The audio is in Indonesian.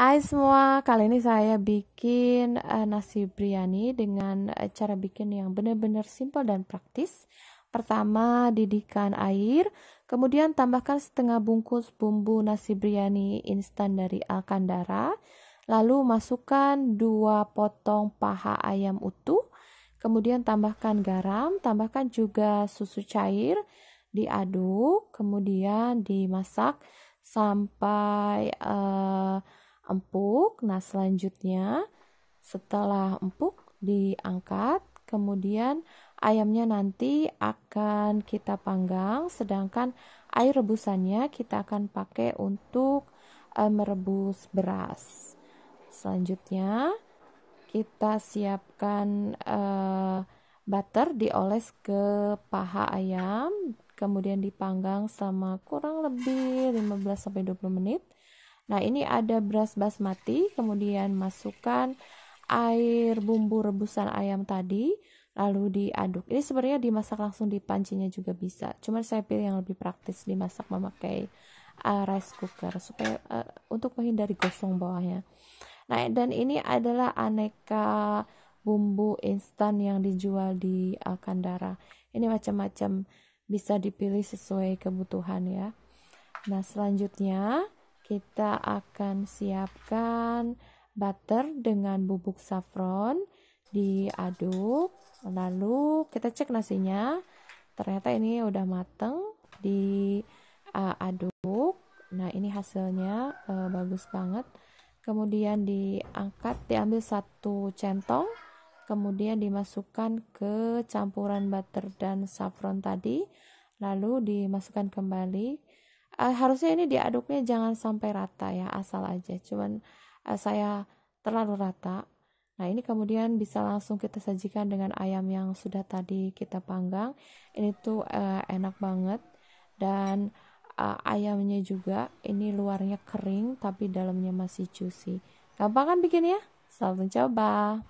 Hai semua, kali ini saya bikin uh, nasi biryani dengan uh, cara bikin yang benar-benar simple dan praktis. Pertama, didihkan air, kemudian tambahkan setengah bungkus bumbu nasi biryani instan dari Alkandara, lalu masukkan dua potong paha ayam utuh, kemudian tambahkan garam, tambahkan juga susu cair, diaduk, kemudian dimasak sampai uh, empuk. Nah, selanjutnya setelah empuk diangkat, kemudian ayamnya nanti akan kita panggang sedangkan air rebusannya kita akan pakai untuk e, merebus beras. Selanjutnya kita siapkan e, butter dioles ke paha ayam, kemudian dipanggang selama kurang lebih 15 20 menit. Nah, ini ada beras basmati, kemudian masukkan air bumbu rebusan ayam tadi, lalu diaduk. Ini sebenarnya dimasak langsung di pancinya juga bisa. Cuman saya pilih yang lebih praktis dimasak memakai uh, rice cooker supaya uh, untuk menghindari gosong bawahnya. Nah, dan ini adalah aneka bumbu instan yang dijual di uh, Kandara. Ini macam-macam bisa dipilih sesuai kebutuhan ya. Nah, selanjutnya kita akan siapkan butter dengan bubuk saffron diaduk. Lalu kita cek nasinya. Ternyata ini udah mateng diaduk. Nah, ini hasilnya uh, bagus banget. Kemudian diangkat, diambil satu centong kemudian dimasukkan ke campuran butter dan saffron tadi, lalu dimasukkan kembali Ah, harusnya ini diaduknya jangan sampai rata ya asal aja cuman uh, saya terlalu rata nah ini kemudian bisa langsung kita sajikan dengan ayam yang sudah tadi kita panggang ini tuh uh, enak banget dan uh, ayamnya juga ini luarnya kering tapi dalamnya masih juicy gampang kan bikin ya selamat mencoba